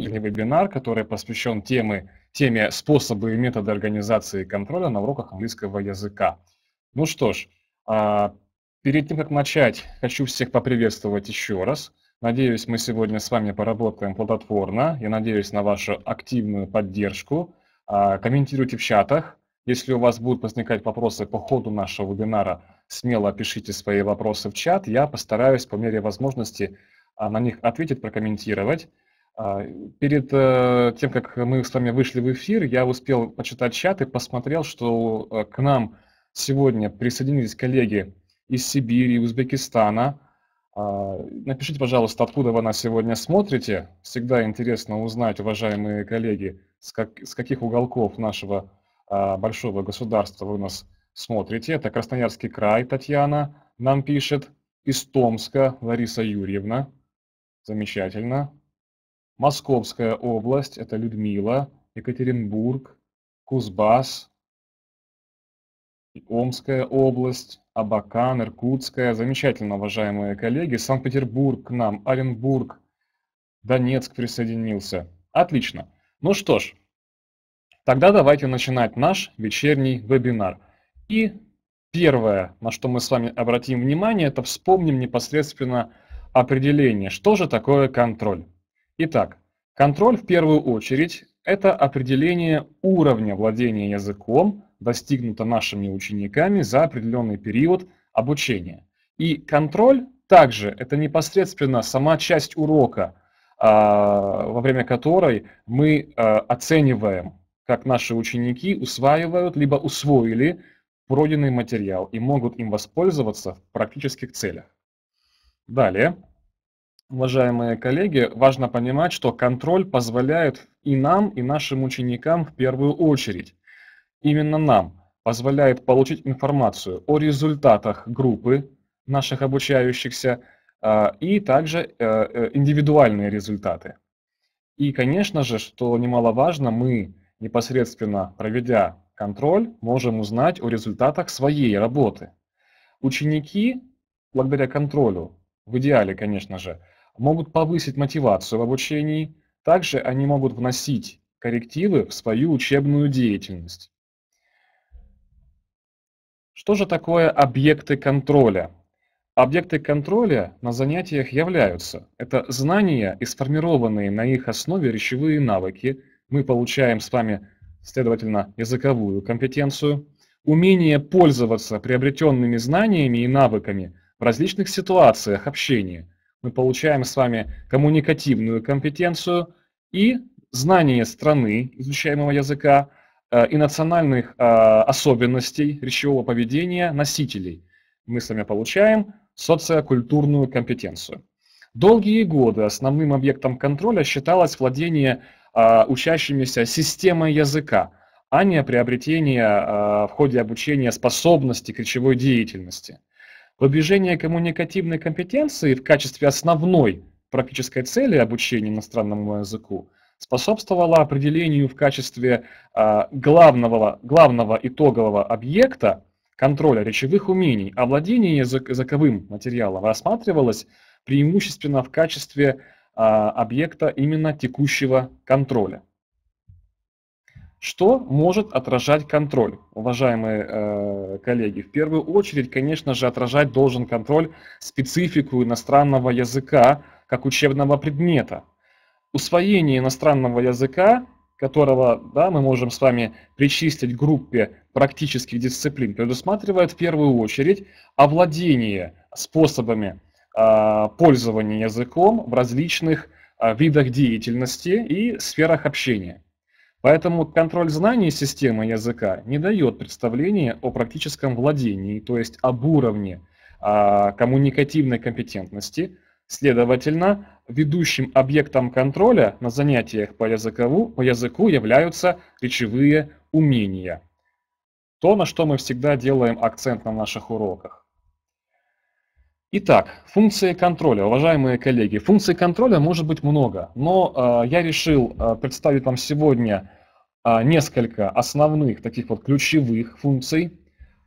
или вебинар, который посвящен теме, теме способы и методы организации контроля на уроках английского языка. Ну что ж, а, перед тем, как начать, хочу всех поприветствовать еще раз. Надеюсь, мы сегодня с вами поработаем плодотворно. Я надеюсь на вашу активную поддержку. А, комментируйте в чатах. Если у вас будут возникать вопросы по ходу нашего вебинара, смело пишите свои вопросы в чат. Я постараюсь по мере возможности а, на них ответить, прокомментировать. А, перед э, тем, как мы с вами вышли в эфир, я успел почитать чат и посмотрел, что э, к нам сегодня присоединились коллеги из Сибири, Узбекистана. А, напишите, пожалуйста, откуда вы нас сегодня смотрите. Всегда интересно узнать, уважаемые коллеги, с, как, с каких уголков нашего а, большого государства вы нас смотрите. Это Красноярский край, Татьяна нам пишет, из Томска Лариса Юрьевна. Замечательно. Московская область – это Людмила, Екатеринбург, Кузбасс, Омская область, Абакан, Иркутская. Замечательно, уважаемые коллеги. Санкт-Петербург к нам, Оренбург, Донецк присоединился. Отлично. Ну что ж, тогда давайте начинать наш вечерний вебинар. И первое, на что мы с вами обратим внимание, это вспомним непосредственно определение. Что же такое контроль? Итак, контроль в первую очередь – это определение уровня владения языком, достигнуто нашими учениками за определенный период обучения. И контроль также – это непосредственно сама часть урока, а, во время которой мы а, оцениваем, как наши ученики усваивают, либо усвоили пройденный материал и могут им воспользоваться в практических целях. Далее. Уважаемые коллеги, важно понимать, что контроль позволяет и нам, и нашим ученикам в первую очередь, именно нам, позволяет получить информацию о результатах группы наших обучающихся а, и также э, э, индивидуальные результаты. И, конечно же, что немаловажно, мы, непосредственно проведя контроль, можем узнать о результатах своей работы. Ученики, благодаря контролю, в идеале, конечно же, могут повысить мотивацию в обучении, также они могут вносить коррективы в свою учебную деятельность. Что же такое объекты контроля? Объекты контроля на занятиях являются. Это знания и сформированные на их основе речевые навыки. Мы получаем с вами, следовательно, языковую компетенцию. Умение пользоваться приобретенными знаниями и навыками в различных ситуациях общения – мы получаем с вами коммуникативную компетенцию и знание страны изучаемого языка э, и национальных э, особенностей речевого поведения носителей. Мы с вами получаем социокультурную компетенцию. Долгие годы основным объектом контроля считалось владение э, учащимися системой языка, а не приобретение в ходе обучения способности к речевой деятельности – Продвижение коммуникативной компетенции в качестве основной практической цели обучения иностранному языку способствовало определению в качестве а, главного, главного итогового объекта контроля речевых умений, овладение языковым материалом рассматривалось преимущественно в качестве а, объекта именно текущего контроля. Что может отражать контроль, уважаемые э, коллеги? В первую очередь, конечно же, отражать должен контроль специфику иностранного языка как учебного предмета. Усвоение иностранного языка, которого да, мы можем с вами причистить группе практических дисциплин, предусматривает в первую очередь овладение способами э, пользования языком в различных э, видах деятельности и сферах общения. Поэтому контроль знаний системы языка не дает представления о практическом владении, то есть об уровне а, коммуникативной компетентности. Следовательно, ведущим объектом контроля на занятиях по языку, по языку являются речевые умения. То, на что мы всегда делаем акцент на наших уроках. Итак, функции контроля, уважаемые коллеги. Функций контроля может быть много, но э, я решил э, представить вам сегодня э, несколько основных, таких вот ключевых функций.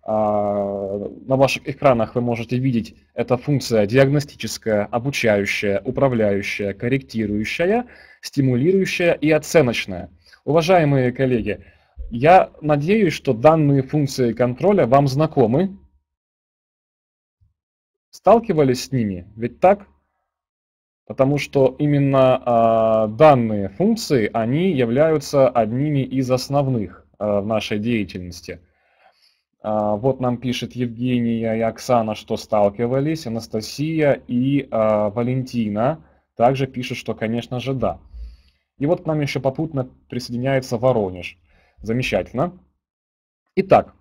Э, на ваших экранах вы можете видеть, это функция диагностическая, обучающая, управляющая, корректирующая, стимулирующая и оценочная. Уважаемые коллеги, я надеюсь, что данные функции контроля вам знакомы, сталкивались с ними, ведь так? Потому что именно э, данные функции, они являются одними из основных э, в нашей деятельности. Э, вот нам пишет Евгения и Оксана, что сталкивались, Анастасия и э, Валентина также пишут, что, конечно же, да. И вот к нам еще попутно присоединяется Воронеж. Замечательно. Итак,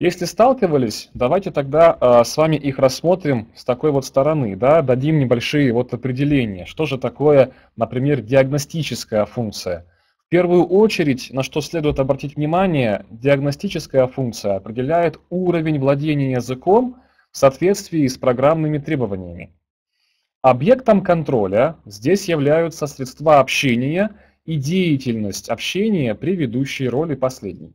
если сталкивались, давайте тогда э, с вами их рассмотрим с такой вот стороны, да, дадим небольшие вот определения, что же такое, например, диагностическая функция. В первую очередь, на что следует обратить внимание, диагностическая функция определяет уровень владения языком в соответствии с программными требованиями. Объектом контроля здесь являются средства общения и деятельность общения при ведущей роли последней.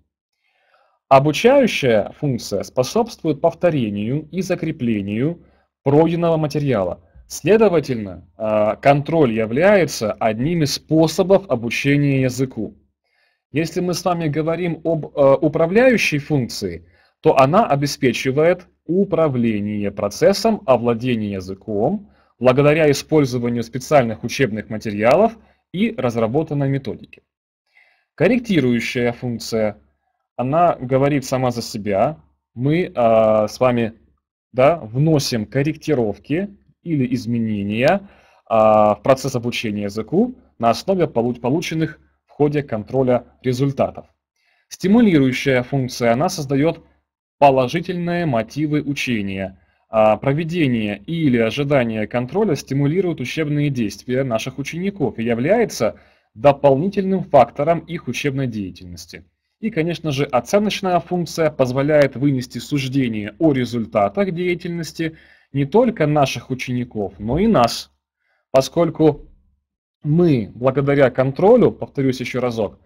Обучающая функция способствует повторению и закреплению пройденного материала. Следовательно, а, контроль является одним из способов обучения языку. Если мы с вами говорим об а, управляющей функции, то она обеспечивает управление процессом овладения языком благодаря использованию специальных учебных материалов и разработанной методики. Корректирующая функция – она говорит сама за себя. Мы э, с вами да, вносим корректировки или изменения э, в процесс обучения языку на основе полученных в ходе контроля результатов. Стимулирующая функция, она создает положительные мотивы учения. Э, проведение или ожидание контроля стимулирует учебные действия наших учеников и является дополнительным фактором их учебной деятельности. И, конечно же, оценочная функция позволяет вынести суждение о результатах деятельности не только наших учеников, но и нас, поскольку мы, благодаря контролю, повторюсь еще разок,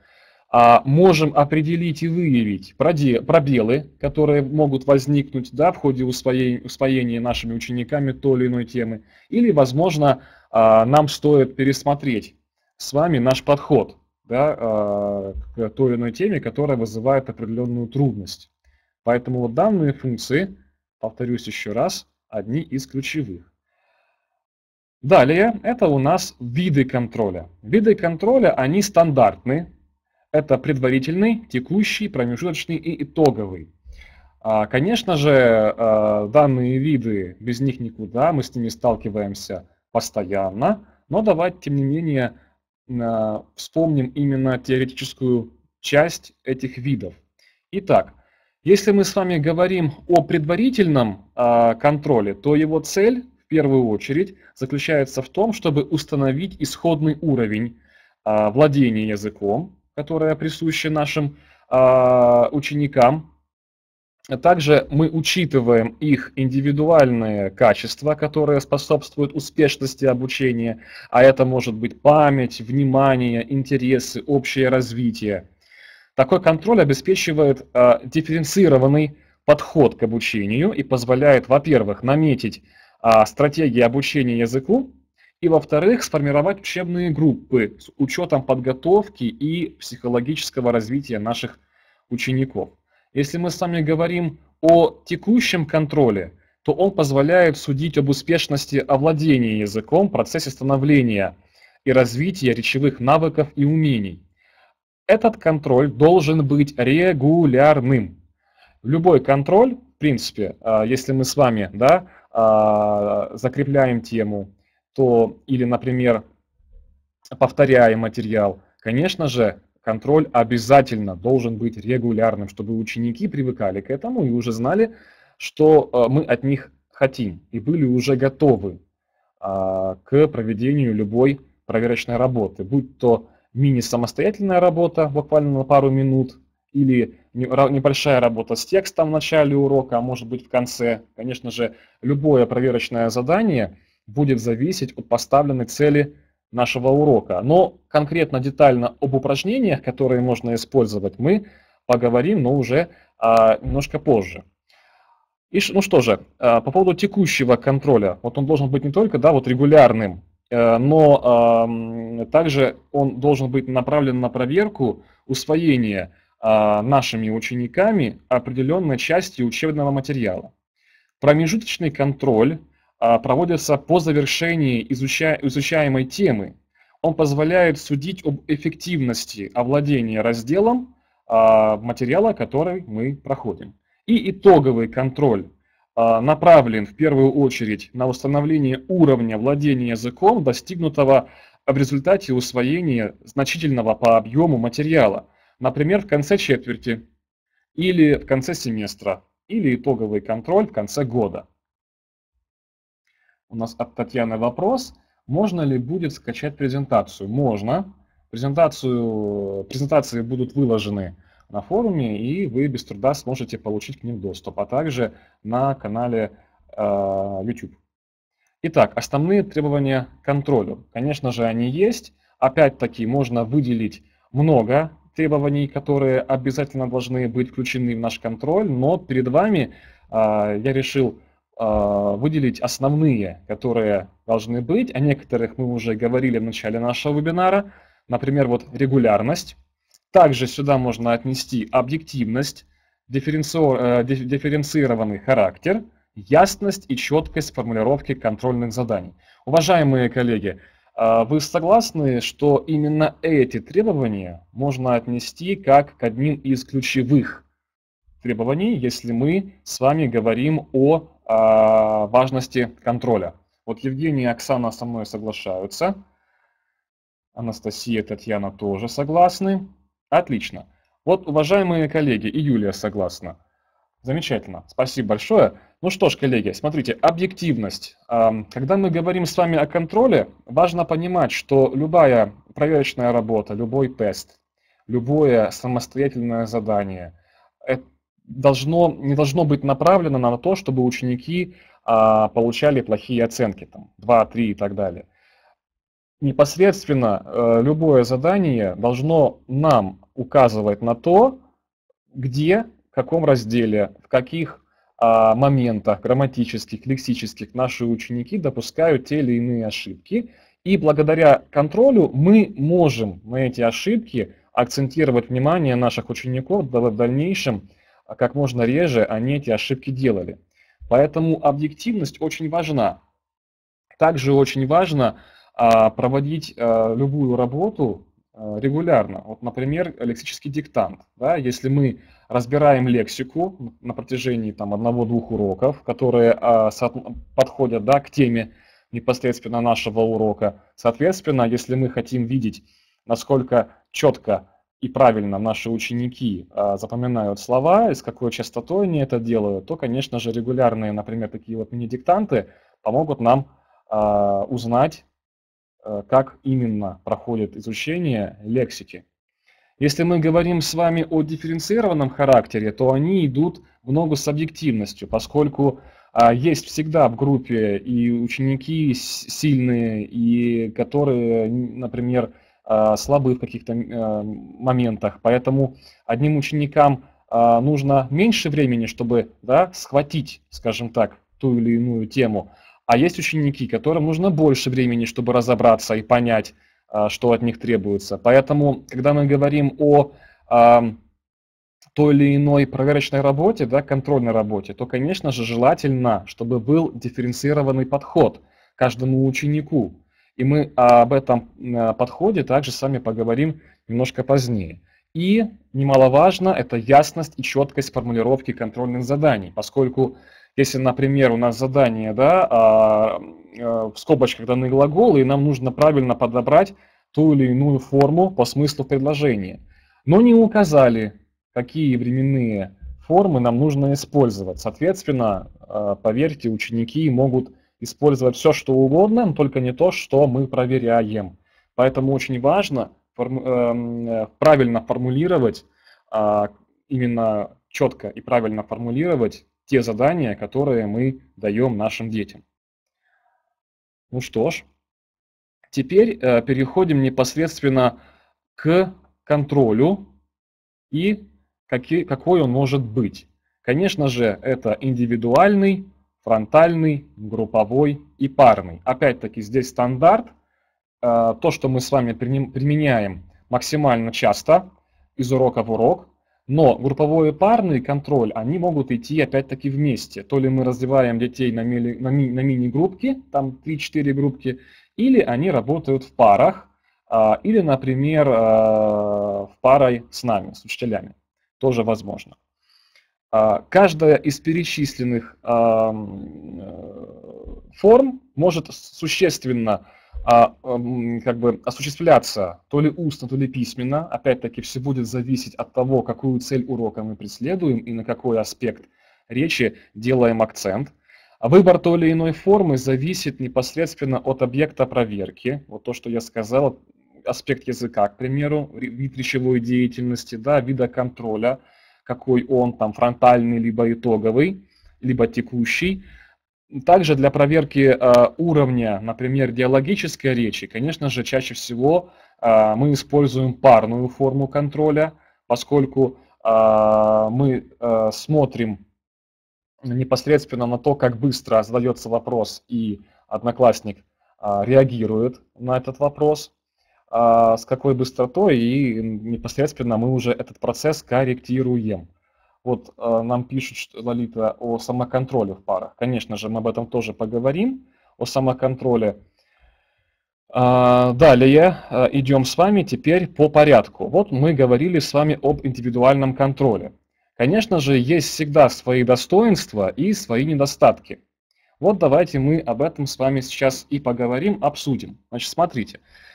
а, можем определить и выявить пробелы, которые могут возникнуть да, в ходе усвоения, нашими учениками той или иной темы, или, возможно, а, нам стоит пересмотреть с вами наш подход – да, а, к той или иной теме, которая вызывает определенную трудность. Поэтому вот данные функции, повторюсь еще раз, одни из ключевых. Далее, это у нас виды контроля. Виды контроля, они стандартны. Это предварительный, текущий, промежуточный и итоговый. А, конечно же, а, данные виды, без них никуда, мы с ними сталкиваемся постоянно, но давать, тем не менее, а, вспомним именно теоретическую часть этих видов. Итак, если мы с вами говорим о предварительном а, контроле, то его цель в первую очередь заключается в том, чтобы установить исходный уровень а, владения языком, которое присуще нашим ученикам, также мы учитываем их индивидуальные качества, которые способствуют успешности обучения, а это может быть память, внимание, интересы, общее развитие. Такой контроль обеспечивает э, дифференцированный подход к обучению и позволяет, во-первых, наметить э, стратегии обучения языку, и, во-вторых, сформировать учебные группы с учетом подготовки и психологического развития наших учеников. Если мы с вами говорим о текущем контроле, то он позволяет судить об успешности овладения языком в процессе становления и развития речевых навыков и умений. Этот контроль должен быть регулярным. Любой контроль, в принципе, а, если мы с вами да, а, закрепляем тему, то или, например, повторяем материал, конечно же, контроль обязательно должен быть регулярным, чтобы ученики привыкали к этому и уже знали, что э, мы от них хотим и были уже готовы а, к проведению любой проверочной работы, будь то мини-самостоятельная работа буквально на пару минут или небольшая работа с текстом в начале урока, а может быть в конце. Конечно же, любое проверочное задание будет зависеть от поставленной цели нашего урока. Но конкретно детально об упражнениях, которые можно использовать, мы поговорим, но уже а, немножко позже. И ну что же, а, по поводу текущего контроля, вот он должен быть не только да, вот регулярным, э, но э, также он должен быть направлен на проверку усвоения э, нашими учениками определенной части учебного материала. Промежуточный контроль а, проводится по завершении изуча... изучаемой темы. Он позволяет судить об эффективности овладения разделом а, материала, который мы проходим. И итоговый контроль а, направлен в первую очередь на установление уровня владения языком, достигнутого в результате усвоения значительного по объему материала, например, в конце четверти или в конце семестра, или итоговый контроль в конце года у нас от Татьяны вопрос. Можно ли будет скачать презентацию? Можно. Презентацию, презентации будут выложены на форуме, и вы без труда сможете получить к ним доступ, а также на канале э, YouTube. Итак, основные требования к контролю. Конечно же, они есть. Опять-таки, можно выделить много требований, которые обязательно должны быть включены в наш контроль, но перед вами э, я решил а, выделить основные, которые должны быть. О некоторых мы уже говорили в начале нашего вебинара. Например, вот регулярность. Также сюда можно отнести объективность, э, дифференцированный характер, ясность и четкость формулировки контрольных заданий. Уважаемые коллеги, а, вы согласны, что именно эти требования можно отнести как к одним из ключевых требований, если мы с вами говорим о а, важности контроля. Вот Евгений и Оксана со мной соглашаются. Анастасия, Татьяна тоже согласны. Отлично. Вот, уважаемые коллеги, и Юлия согласна. Замечательно. Спасибо большое. Ну что ж, коллеги, смотрите, объективность. А, когда мы говорим с вами о контроле, важно понимать, что любая проверочная работа, любой тест, любое самостоятельное задание – должно, не должно быть направлено на то, чтобы ученики а, получали плохие оценки, там, 2, 3 и так далее. Непосредственно э, любое задание должно нам указывать на то, где, в каком разделе, в каких э, моментах грамматических, лексических наши ученики допускают те или иные ошибки. И благодаря контролю мы можем на эти ошибки акцентировать внимание наших учеников в дальнейшем а как можно реже они эти ошибки делали. Поэтому объективность очень важна. Также очень важно а, проводить а, любую работу регулярно. Вот, например, лексический диктант. Да? Если мы разбираем лексику на протяжении там, одного-двух уроков, которые а, подходят да, к теме непосредственно нашего урока, соответственно, если мы хотим видеть, насколько четко и правильно наши ученики а, запоминают слова и с какой частотой они это делают, то, конечно же, регулярные, например, такие вот мини-диктанты помогут нам а, узнать, а, как именно проходит изучение лексики. Если мы говорим с вами о дифференцированном характере, то они идут в ногу с объективностью, поскольку есть всегда в группе и ученики сильные, и которые, например, а, слабы в каких-то а, моментах. Поэтому одним ученикам а, нужно меньше времени, чтобы да, схватить, скажем так, ту или иную тему. А есть ученики, которым нужно больше времени, чтобы разобраться и понять, что от них требуется. Поэтому, когда мы говорим о той или иной проверочной работе, да, контрольной работе, то, конечно же, желательно, чтобы был дифференцированный подход каждому ученику. И мы а, об этом а, подходе также с вами поговорим немножко позднее. И немаловажно это ясность и четкость формулировки контрольных заданий, поскольку если, например, у нас задание, да, а, в скобочках даны глаголы, и нам нужно правильно подобрать ту или иную форму по смыслу предложения, но не указали, какие временные формы нам нужно использовать. Соответственно, поверьте, ученики могут использовать все, что угодно, но только не то, что мы проверяем. Поэтому очень важно форму, эм, э, правильно формулировать, а, именно четко и правильно формулировать те задания, которые мы даем нашим детям. Ну что ж, теперь э, переходим непосредственно к контролю и какие, какой он может быть. Конечно же, это индивидуальный фронтальный, групповой и парный. Опять-таки здесь стандарт, э, то, что мы с вами применяем максимально часто из урока в урок, но групповой и парный контроль, они могут идти опять-таки вместе. То ли мы развиваем детей на, мили, на, ми, на мини-группки, там 3-4 группки, или они работают в парах, э, или, например, э, в парой с нами, с учителями. Тоже возможно. А, каждая из перечисленных а, э, форм может существенно а, как бы осуществляться то ли устно, то ли письменно. Опять-таки, все будет зависеть от того, какую цель урока мы преследуем и на какой аспект речи делаем акцент. Выбор той или иной формы зависит непосредственно от объекта проверки. Вот то, что я сказал, аспект языка, к примеру, вид речевой деятельности, да, вида контроля – какой он там фронтальный, либо итоговый, либо текущий. Также для проверки э, уровня, например, диалогической речи, конечно же, чаще всего э, мы используем парную форму контроля, поскольку э, мы смотрим непосредственно на то, как быстро задается вопрос и одноклассник реагирует на этот вопрос. А, с какой быстротой, и непосредственно мы уже этот процесс корректируем. Вот а, нам пишут, Лолита, о самоконтроле в парах. Конечно же, мы об этом тоже поговорим, о самоконтроле. А, далее идем с вами теперь по порядку. Вот мы говорили с вами об индивидуальном контроле. Конечно же, есть всегда свои достоинства и свои недостатки. Вот давайте мы об этом с вами сейчас и поговорим, обсудим. Значит, смотрите. Смотрите.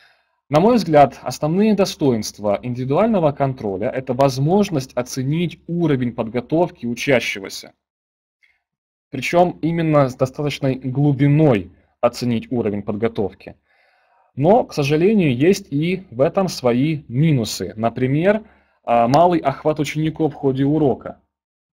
На мой взгляд, основные достоинства индивидуального контроля – это возможность оценить уровень подготовки учащегося. Причем именно с достаточной глубиной оценить уровень подготовки. Но, к сожалению, есть и в этом свои минусы. Например, а, малый охват учеников в ходе урока.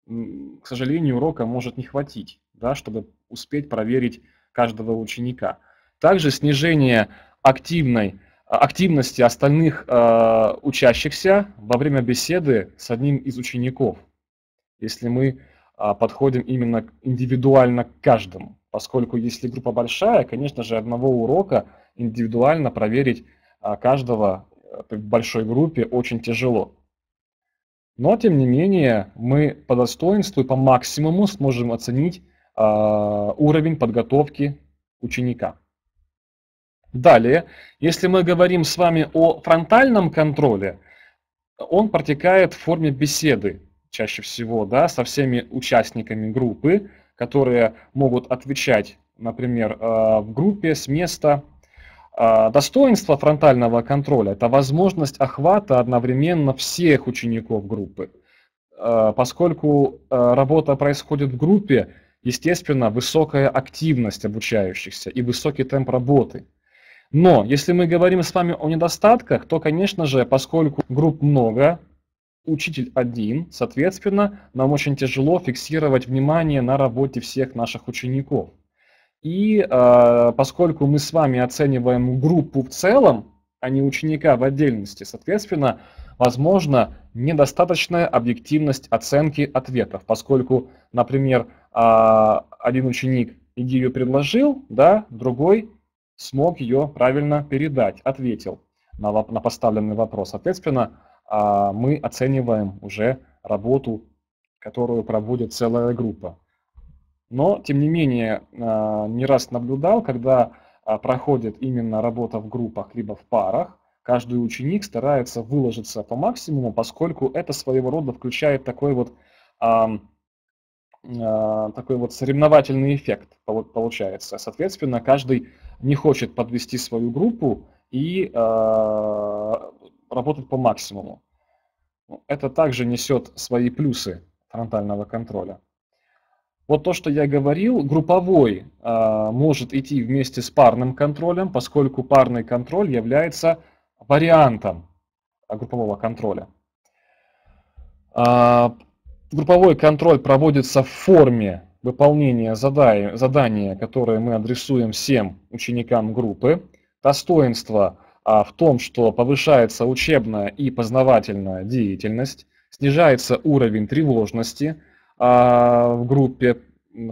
К сожалению, урока может не хватить, да, чтобы успеть проверить каждого ученика. Также снижение активной активности остальных э, учащихся во время беседы с одним из учеников, если мы э, подходим именно индивидуально к каждому. Поскольку если группа большая, конечно же, одного урока индивидуально проверить а, э, каждого в большой группе очень тяжело. Но, тем не менее, мы по достоинству и по максимуму сможем оценить э, уровень подготовки ученика. Далее, если мы говорим с вами о фронтальном контроле, он протекает в форме беседы чаще всего да, со всеми участниками группы, которые могут отвечать, например, э, в группе с места. Э, достоинство фронтального контроля – это возможность охвата одновременно всех учеников группы. Э, поскольку работа происходит в группе, естественно, высокая активность обучающихся и высокий темп работы – но если мы говорим с вами о недостатках, то, конечно же, поскольку групп много, учитель один, соответственно, нам очень тяжело фиксировать внимание на работе всех наших учеников. И э, поскольку мы с вами оцениваем группу в целом, а не ученика в отдельности, соответственно, возможно, недостаточная объективность оценки ответов, поскольку, например, э, один ученик идею предложил, да, другой смог ее правильно передать, ответил на, на поставленный вопрос. Соответственно, а, мы оцениваем уже работу, которую проводит целая группа. Но, тем не менее, а, не раз наблюдал, когда а, проходит именно работа в группах либо в парах, каждый ученик старается выложиться по максимуму, поскольку это своего рода включает такой вот а, такой вот соревновательный эффект получается. Соответственно, каждый не хочет подвести свою группу и а, работать по максимуму. Это также несет свои плюсы фронтального контроля. Вот то, что я говорил, групповой э, может идти вместе с парным контролем, поскольку парный контроль является вариантом группового контроля. Групповой контроль проводится в форме выполнения задания, которое мы адресуем всем ученикам группы. Достоинство а, в том, что повышается учебная и познавательная деятельность, снижается уровень тревожности а, в группе,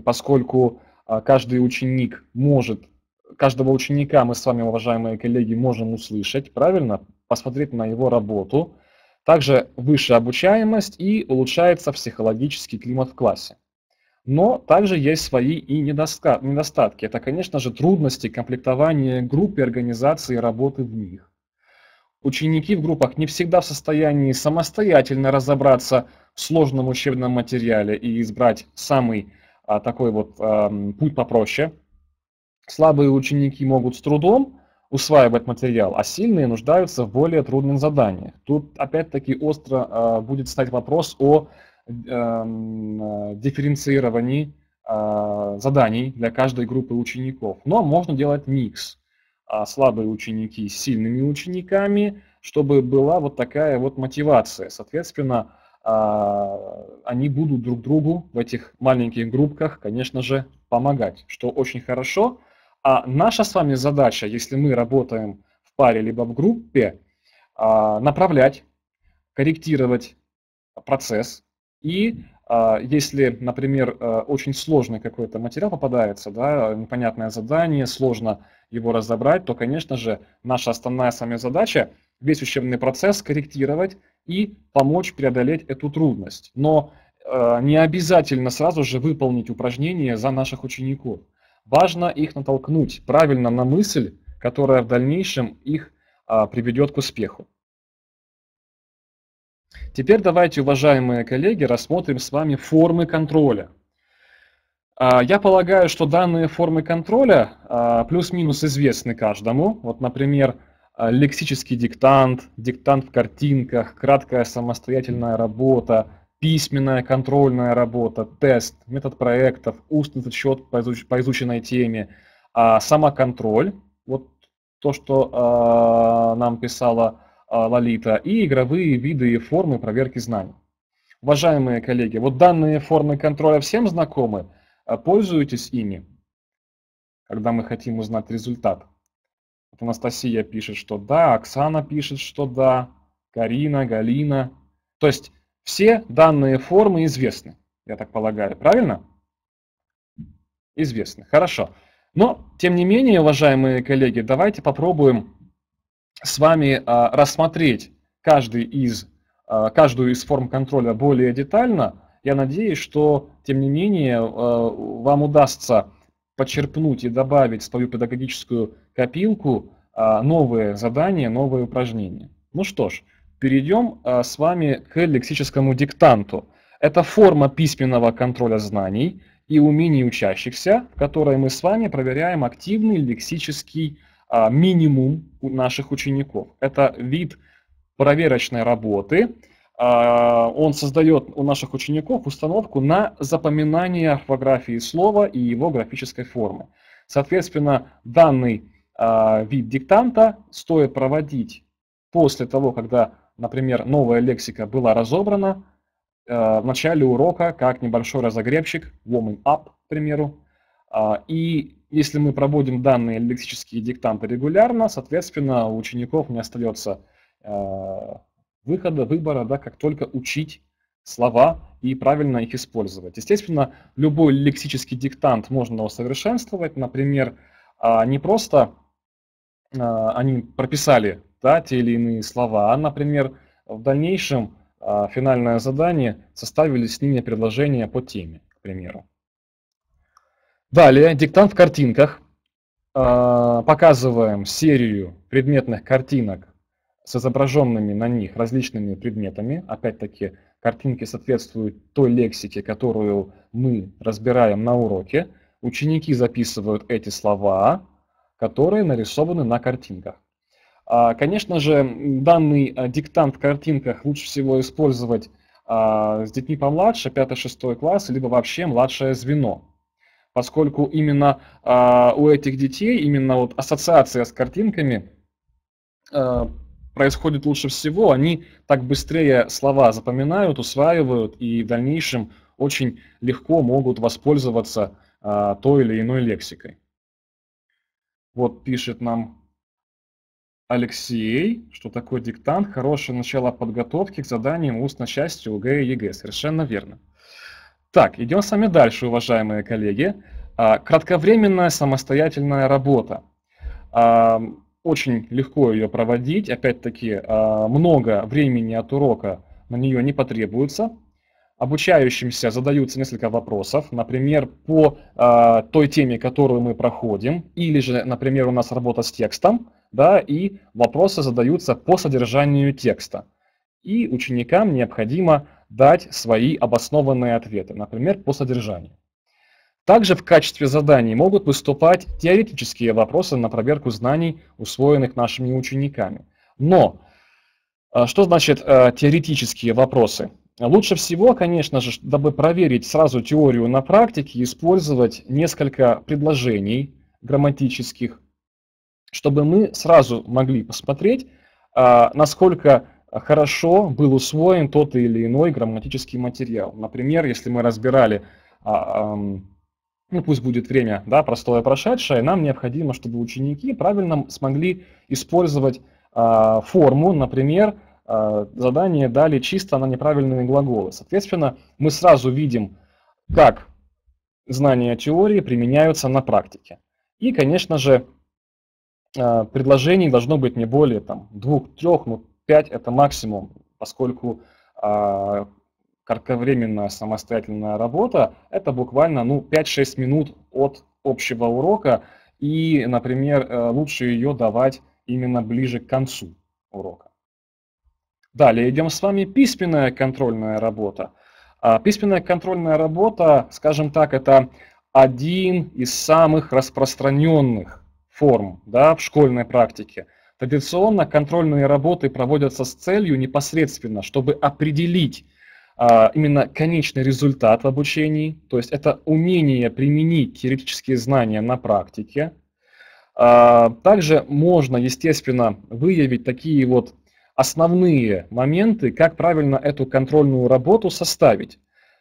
поскольку а, каждый ученик может, каждого ученика мы с вами, уважаемые коллеги, можем услышать, правильно, посмотреть на его работу, также выше обучаемость и улучшается психологический климат в классе. Но также есть свои и недостатки. Это, конечно же, трудности комплектования группы, организации работы в них. Ученики в группах не всегда в состоянии самостоятельно разобраться в сложном учебном материале и избрать самый а, такой вот а, путь попроще. Слабые ученики могут с трудом усваивать материал, а сильные нуждаются в более трудных заданиях. Тут опять-таки остро э, будет стать вопрос о эм, э, дифференцировании э, заданий для каждой группы учеников. Но можно делать микс. А слабые ученики с сильными учениками, чтобы была вот такая вот мотивация. Соответственно, а, они будут друг другу в этих маленьких группках, конечно же, помогать, что очень хорошо – а наша с вами задача, если мы работаем в паре либо в группе, а, направлять, корректировать процесс. И а, если, например, э, очень сложный какой-то материал попадается, да, непонятное задание, сложно его разобрать, то, конечно же, наша основная с вами задача весь учебный процесс корректировать и помочь преодолеть эту трудность. Но э, не обязательно сразу же выполнить упражнение за наших учеников. Важно их натолкнуть правильно на мысль, которая в дальнейшем их а, приведет к успеху. Теперь давайте, уважаемые коллеги, рассмотрим с вами формы контроля. А, я полагаю, что данные формы контроля а, плюс-минус известны каждому. Вот, например, а, лексический диктант, диктант в картинках, краткая самостоятельная работа, письменная контрольная работа, тест, метод проектов, устный отчет по, изуч, по изученной теме, а самоконтроль, вот то, что а, нам писала а, Лолита, и игровые виды и формы проверки знаний. Уважаемые коллеги, вот данные формы контроля всем знакомы? А пользуетесь ими, когда мы хотим узнать результат. Вот Анастасия пишет, что да, Оксана пишет, что да, Карина, Галина. То есть все данные формы известны, я так полагаю, правильно? Известны, хорошо. Но, тем не менее, уважаемые коллеги, давайте попробуем с вами а, рассмотреть каждый из, а, каждую из форм контроля более детально. Я надеюсь, что, тем не менее, а, вам удастся почерпнуть и добавить в свою педагогическую копилку новые задания, новые упражнения. Ну что ж, перейдем а, с вами к лексическому диктанту. Это форма письменного контроля знаний и умений учащихся, в которой мы с вами проверяем активный лексический а, минимум у наших учеников. Это вид проверочной работы. А, он создает у наших учеников установку на запоминание орфографии слова и его графической формы. Соответственно, данный вид диктанта стоит проводить после того, когда Например, новая лексика была разобрана э, в начале урока как небольшой разогревчик, warming up, к примеру. А, и если мы проводим данные лексические диктанты регулярно, соответственно, у учеников не остается э, выхода, выбора, да, как только учить слова и правильно их использовать. Естественно, любой лексический диктант можно усовершенствовать. Например, а, не просто э, они прописали да, те или иные слова, а, например, в дальнейшем э, финальное задание составили с ними предложение по теме, к примеру. Далее, диктант в картинках. Э, показываем серию предметных картинок с изображенными на них различными предметами. Опять-таки, картинки соответствуют той лексике, которую мы разбираем на уроке. Ученики записывают эти слова, которые нарисованы на картинках. А, конечно же, данный а, диктант в картинках лучше всего использовать а, с детьми помладше, 5-6 класс, либо вообще младшее звено. Поскольку именно у этих детей, именно вот ассоциация с картинками происходит лучше всего, они так быстрее слова запоминают, усваивают и в дальнейшем очень легко могут воспользоваться той или иной лексикой. Вот пишет нам Алексей, что такое диктант, хорошее начало подготовки к заданиям устной части УГ и ЕГЭ. Совершенно верно. Так, идем с вами дальше, уважаемые коллеги. А, кратковременная самостоятельная работа. А, очень легко ее проводить. Опять-таки, а, много времени от урока на нее не потребуется обучающимся задаются несколько вопросов, например, по э, той теме, которую мы проходим, или же, например, у нас работа с текстом, да, и вопросы задаются по содержанию текста. И ученикам необходимо дать свои обоснованные ответы, например, по содержанию. Также в качестве заданий могут выступать теоретические вопросы на проверку знаний, усвоенных нашими учениками. Но а, что значит э, теоретические вопросы? Лучше всего, конечно же, дабы проверить сразу теорию на практике, использовать несколько предложений грамматических, чтобы мы сразу могли посмотреть, а, насколько хорошо был усвоен тот или иной грамматический материал. Например, если мы разбирали, а, ну пусть будет время да, простое прошедшее, нам необходимо, чтобы ученики правильно смогли использовать а, форму, например, Э, задание дали чисто на неправильные глаголы. Соответственно, мы сразу видим, как знания теории применяются на практике. И, конечно же, э, предложений должно быть не более там, двух, трех, ну, пять – это максимум, поскольку э, кратковременная самостоятельная работа – это буквально ну, 5-6 минут от общего урока, и, например, э, лучше ее давать именно ближе к концу урока. Далее идем с вами письменная контрольная работа. А, письменная контрольная работа, скажем так, это один из самых распространенных форм да, в школьной практике. Традиционно контрольные работы проводятся с целью непосредственно, чтобы определить а, именно конечный результат в обучении, то есть это умение применить теоретические знания на практике. А, также можно, естественно, выявить такие вот основные моменты, как правильно эту контрольную работу составить.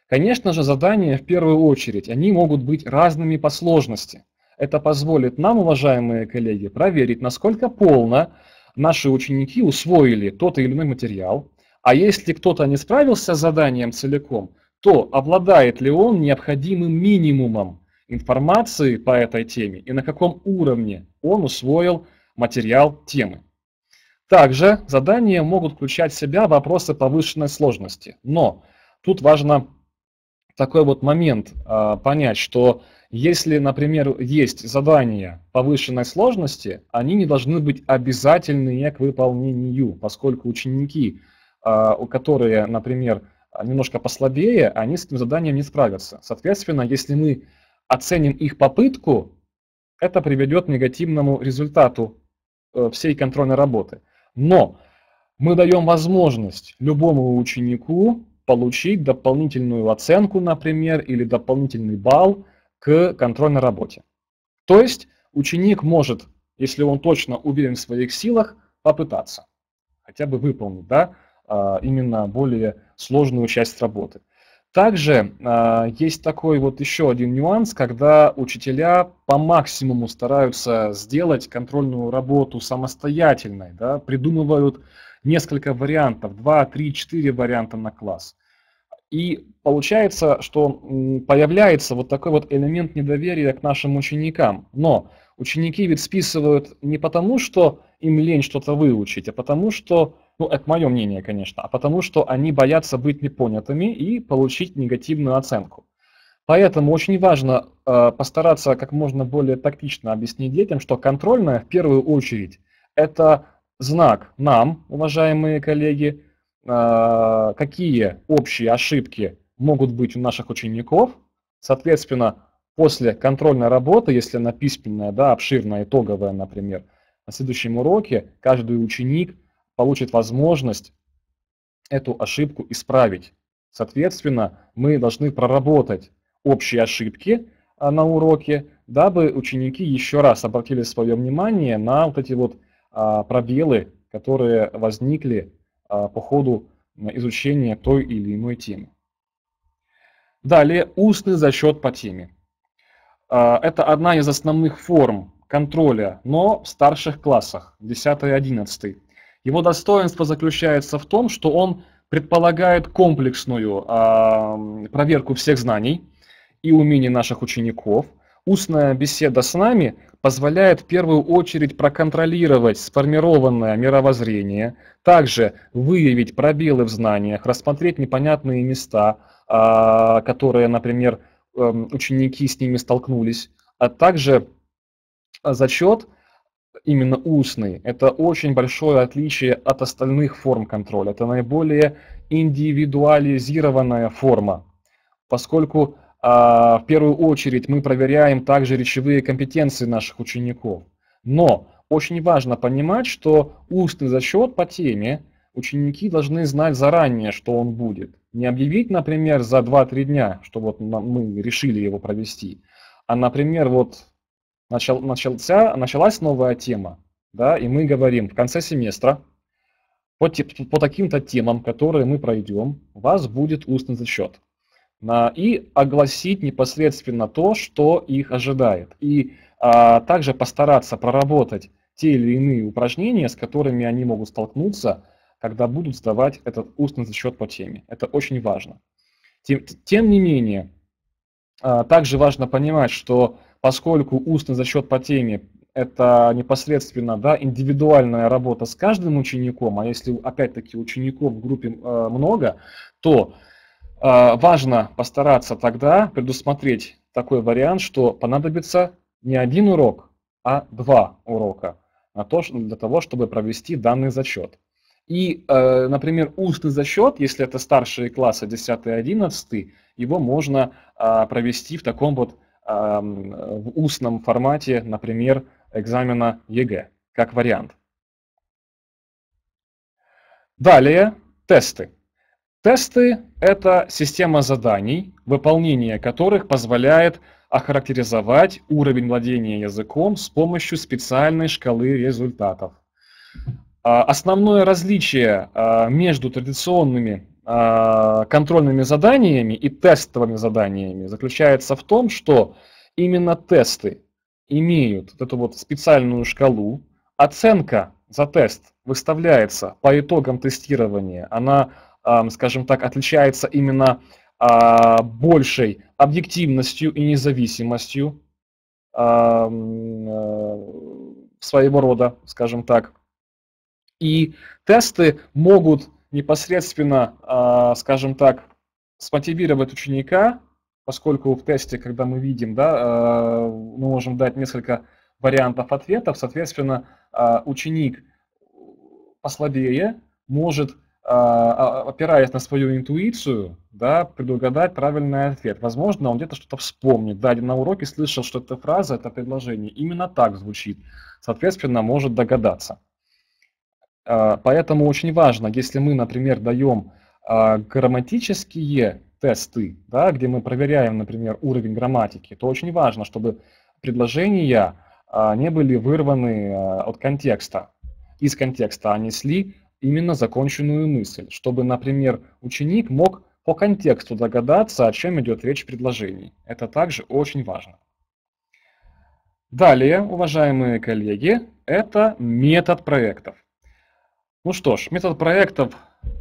Конечно же, задания в первую очередь, они могут быть разными по сложности. Это позволит нам, уважаемые коллеги, проверить, насколько полно наши ученики усвоили тот или иной материал, а если кто-то не справился с заданием целиком, то обладает ли он необходимым минимумом информации по этой теме и на каком уровне он усвоил материал темы. Также задания могут включать в себя вопросы повышенной сложности. Но тут важно такой вот момент а, понять, что если, например, есть задания повышенной сложности, они не должны быть обязательны к выполнению, поскольку ученики, а, у которые, например, немножко послабее, они с этим заданием не справятся. Соответственно, если мы оценим их попытку, это приведет к негативному результату э, всей контрольной работы. Но мы даем возможность любому ученику получить дополнительную оценку, например, или дополнительный балл к контрольной работе. То есть ученик может, если он точно уверен в своих силах, попытаться хотя бы выполнить да, а, именно более сложную часть работы. Также э, есть такой вот еще один нюанс, когда учителя по максимуму стараются сделать контрольную работу самостоятельной, да, придумывают несколько вариантов, 2, 3, 4 варианта на класс. И получается, что появляется вот такой вот элемент недоверия к нашим ученикам. Но ученики ведь списывают не потому, что им лень что-то выучить, а потому что ну, это мое мнение, конечно, а потому что они боятся быть непонятыми и получить негативную оценку. Поэтому очень важно э, постараться как можно более тактично объяснить детям, что контрольная в первую очередь это знак нам, уважаемые коллеги, э, какие общие ошибки могут быть у наших учеников. Соответственно, после контрольной работы, если она письменная, да, обширная, итоговая, например, на следующем уроке каждый ученик получит возможность эту ошибку исправить. Соответственно, мы должны проработать общие ошибки а, на уроке, дабы ученики еще раз обратили свое внимание на вот эти вот а, пробелы, которые возникли а, по ходу изучения той или иной темы. Далее, устный зачет по теме. Это одна из основных форм контроля, но в старших классах, 10-11. Его достоинство заключается в том, что он предполагает комплексную э, проверку всех знаний и умений наших учеников. Устная беседа с нами позволяет в первую очередь проконтролировать сформированное мировоззрение, также выявить пробелы в знаниях, рассмотреть непонятные места, э, которые, например, э, ученики с ними столкнулись, а также зачет именно устный, это очень большое отличие от остальных форм контроля. Это наиболее индивидуализированная форма, поскольку э, в первую очередь мы проверяем также речевые компетенции наших учеников. Но очень важно понимать, что устный зачет по теме ученики должны знать заранее, что он будет. Не объявить, например, за 2-3 дня, что вот мы решили его провести, а, например, вот начал, начался, началась новая тема, да, и мы говорим в конце семестра по, по таким-то темам, которые мы пройдем, у вас будет устный зачет. На, и огласить непосредственно то, что их ожидает. И а, также постараться проработать те или иные упражнения, с которыми они могут столкнуться, когда будут сдавать этот устный зачет по теме. Это очень важно. Тем, тем не менее, а, также важно понимать, что поскольку устный за счет по теме это непосредственно да, индивидуальная работа с каждым учеником, а если опять-таки учеников в группе э, много, то э, важно постараться тогда предусмотреть такой вариант, что понадобится не один урок, а два урока на то, для того, чтобы провести данный зачет. И, э, например, устный зачет, если это старшие классы 10-11, его можно провести в таком вот в устном формате, например, экзамена ЕГЭ, как вариант. Далее тесты. Тесты – это система заданий, выполнение которых позволяет охарактеризовать уровень владения языком с помощью специальной шкалы результатов. А, основное различие а, между традиционными а, контрольными заданиями и тестовыми заданиями заключается в том, что именно тесты имеют вот эту вот специальную шкалу, оценка за тест выставляется по итогам тестирования, она, скажем так, отличается именно а, большей объективностью и независимостью э, своего рода, скажем так. И тесты могут непосредственно, а, скажем так, смотивировать ученика, поскольку в тесте, когда мы видим, да, а, мы можем дать несколько вариантов ответов, соответственно, а, ученик послабее может, опираясь на свою интуицию, да, предугадать правильный ответ. Возможно, он где-то что-то вспомнит, да, на уроке слышал, что эта фраза, это предложение именно так звучит, соответственно, может догадаться. А, поэтому очень важно, если мы, например, даем а, грамматические тесты, да, где мы проверяем, например, уровень грамматики, то очень важно, чтобы предложения а, не были вырваны от контекста, из контекста, а несли именно законченную мысль, чтобы, например, ученик мог по контексту догадаться, о чем идет речь в предложении. Это также очень важно. Далее, уважаемые коллеги, это метод проектов. Ну что ж, метод проектов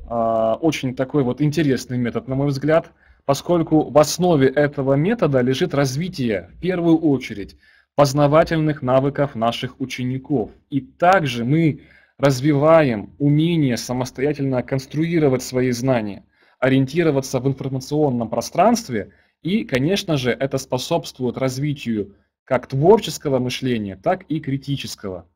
э, очень такой вот интересный метод, на мой взгляд, поскольку в основе этого метода лежит развитие, в первую очередь, познавательных навыков наших учеников. И также мы развиваем умение самостоятельно конструировать свои знания, ориентироваться в информационном пространстве, и, конечно же, это способствует развитию как творческого мышления, так и критического.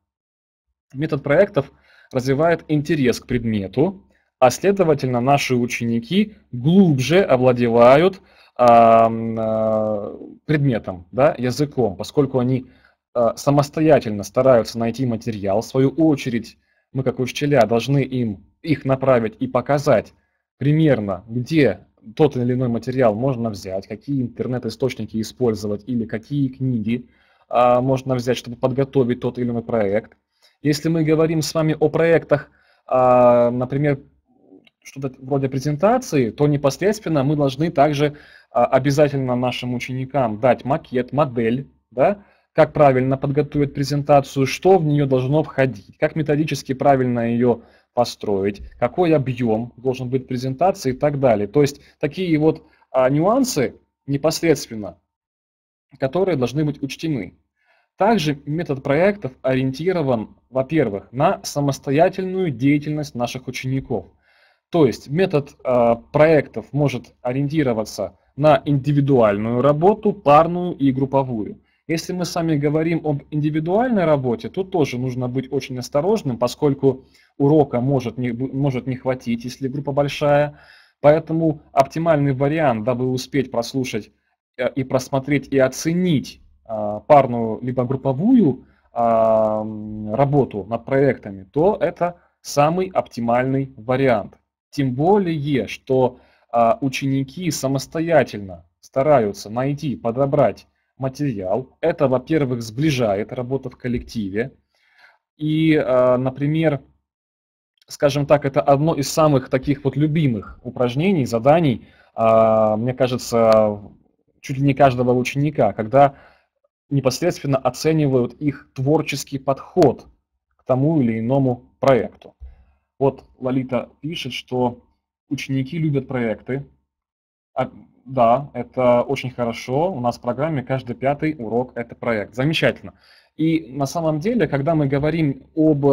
Метод проектов – развивает интерес к предмету, а следовательно наши ученики глубже овладевают а, а, предметом, да, языком, поскольку они а, самостоятельно стараются найти материал, в свою очередь мы как учителя должны им их направить и показать примерно, где тот или иной материал можно взять, какие интернет-источники использовать или какие книги а, можно взять, чтобы подготовить тот или иной проект. Если мы говорим с вами о проектах, а, например, что-то вроде презентации, то непосредственно мы должны также а, обязательно нашим ученикам дать макет, модель, да, как правильно подготовить презентацию, что в нее должно входить, как методически правильно ее построить, какой объем должен быть презентации и так далее. То есть такие вот а, нюансы непосредственно, которые должны быть учтены. Также метод проектов ориентирован, во-первых, на самостоятельную деятельность наших учеников. То есть метод э, проектов может ориентироваться на индивидуальную работу, парную и групповую. Если мы сами говорим об индивидуальной работе, то тоже нужно быть очень осторожным, поскольку урока может не, может не хватить, если группа большая. Поэтому оптимальный вариант, дабы успеть прослушать э, и просмотреть и оценить а, парную либо групповую а, работу над проектами, то это самый оптимальный вариант. Тем более, что а, ученики самостоятельно стараются найти, подобрать материал. Это, во-первых, сближает работу в коллективе. И, например, скажем так, это одно из самых таких вот любимых упражнений, заданий, мне кажется, чуть ли не каждого ученика, когда непосредственно оценивают их творческий подход к тому или иному проекту. Вот Лолита пишет, что ученики любят проекты. А, да, это очень хорошо. У нас в программе каждый пятый урок – это проект. Замечательно. И на самом деле, когда мы говорим об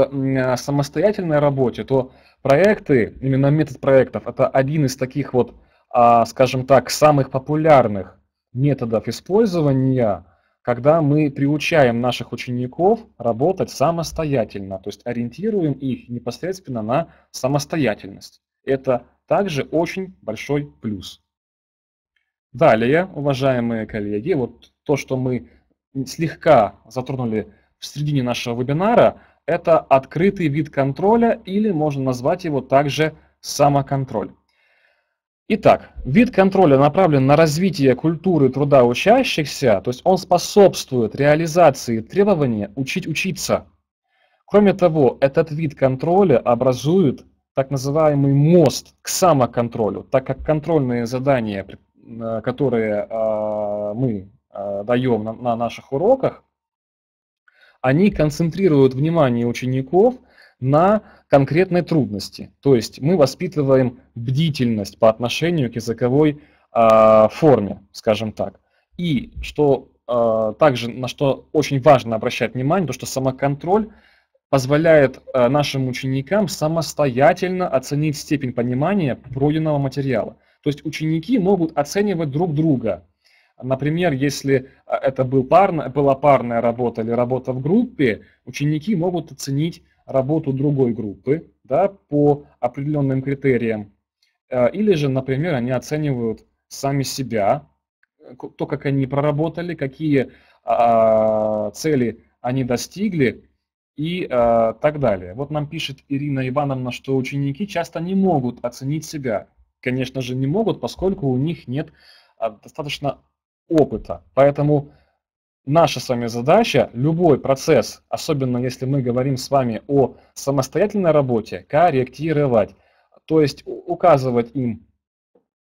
самостоятельной работе, то проекты, именно метод проектов, это один из таких вот, а, скажем так, самых популярных методов использования – когда мы приучаем наших учеников работать самостоятельно, то есть ориентируем их непосредственно на самостоятельность. Это также очень большой плюс. Далее, уважаемые коллеги, вот то, что мы слегка затронули в середине нашего вебинара, это открытый вид контроля или можно назвать его также самоконтроль. Итак, вид контроля направлен на развитие культуры труда учащихся, то есть он способствует реализации требования «учить учиться». Кроме того, этот вид контроля образует так называемый мост к самоконтролю, так как контрольные задания, э, которые а, мы а, даем на наших уроках, они концентрируют внимание учеников на конкретной трудности. То есть мы воспитываем бдительность по отношению к языковой э, форме, скажем так. И что э, также, на что очень важно обращать внимание, то что самоконтроль позволяет э, нашим ученикам самостоятельно оценить степень понимания пройденного материала. То есть ученики могут оценивать друг друга. Например, если это был парно, была парная работа или работа в группе, ученики могут оценить работу другой группы да, по определенным критериям. Э, или же, например, они оценивают сами себя, э, то, как они проработали, какие а, цели они достигли и а, так далее. Вот нам пишет Ирина Ивановна, что ученики часто не могут оценить себя. Конечно же, не могут, поскольку у них нет а, достаточно опыта. Поэтому наша с вами задача, любой процесс, особенно если мы говорим с вами о самостоятельной работе, корректировать, то есть указывать им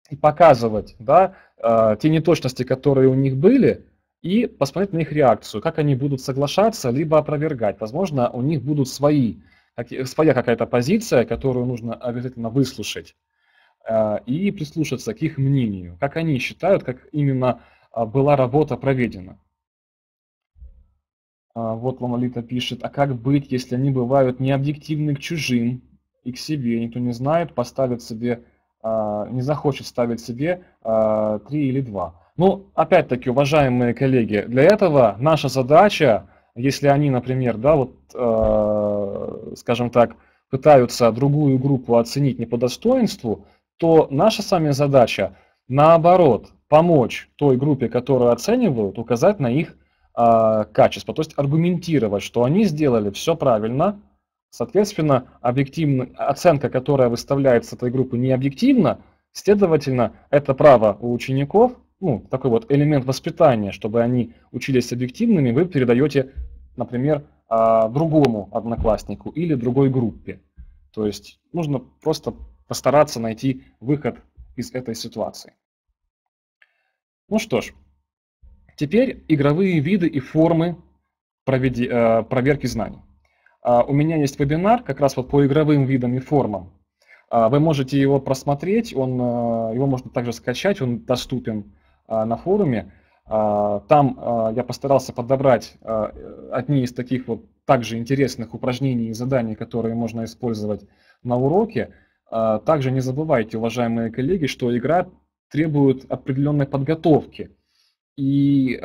и показывать да, э, те неточности, которые у них были, и посмотреть на их реакцию, как они будут соглашаться, либо опровергать. Возможно, у них будут свои, своя какая-то позиция, которую нужно обязательно выслушать э, и прислушаться к их мнению, как они считают, как именно а, была работа проведена. А, вот Ламалита пишет, а как быть, если они бывают необъективны к чужим и к себе, никто не знает, поставит себе, а, не захочет ставить себе а, три или два. Ну, опять-таки, уважаемые коллеги, для этого наша задача, если они, например, да, вот, скажем так, пытаются другую группу оценить не по достоинству, то наша с вами задача, наоборот, помочь той группе, которую оценивают, указать на их э, качества. То есть аргументировать, что они сделали все правильно, соответственно, объективно, оценка, которая выставляется этой группы, не объективна, следовательно, это право у учеников, ну, такой вот элемент воспитания, чтобы они учились объективными, вы передаете, например, а, другому однокласснику или другой группе. То есть нужно просто постараться найти выход из этой ситуации. Ну что ж, Теперь игровые виды и формы проведи, э, проверки знаний. Э, у меня есть вебинар как раз вот по игровым видам и формам. Э, вы можете его просмотреть, он, э, его можно также скачать, он доступен э, на форуме. Э, там э, я постарался подобрать э, одни из таких вот также интересных упражнений и заданий, которые можно использовать на уроке. Также не забывайте, уважаемые коллеги, что игра требует определенной подготовки – и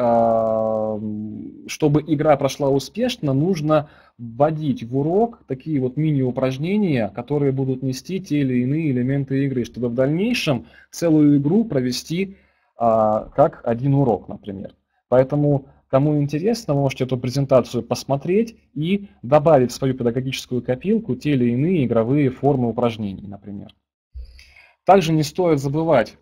чтобы игра прошла успешно, нужно вводить в урок такие вот мини-упражнения, которые будут нести те или иные элементы игры, чтобы в дальнейшем целую игру провести а, как один урок, например. Поэтому, кому интересно, вы можете эту презентацию посмотреть и добавить в свою педагогическую копилку те или иные игровые формы упражнений, например. Также не стоит забывать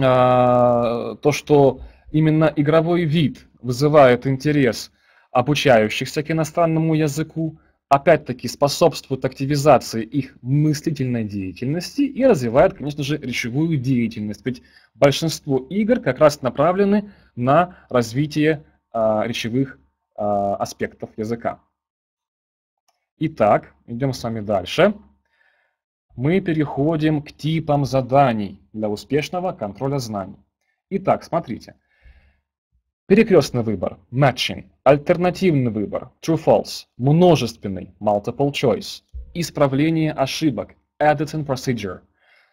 а, то, что именно игровой вид вызывает интерес обучающихся к иностранному языку, опять-таки способствует активизации их мыслительной деятельности и развивает, конечно же, речевую деятельность. Ведь большинство игр как раз направлены на развитие э, речевых э, аспектов языка. Итак, идем с вами дальше. Мы переходим к типам заданий для успешного контроля знаний. Итак, смотрите. Перекрестный выбор, matching, альтернативный выбор, true-false, множественный, multiple choice, исправление ошибок, editing procedure,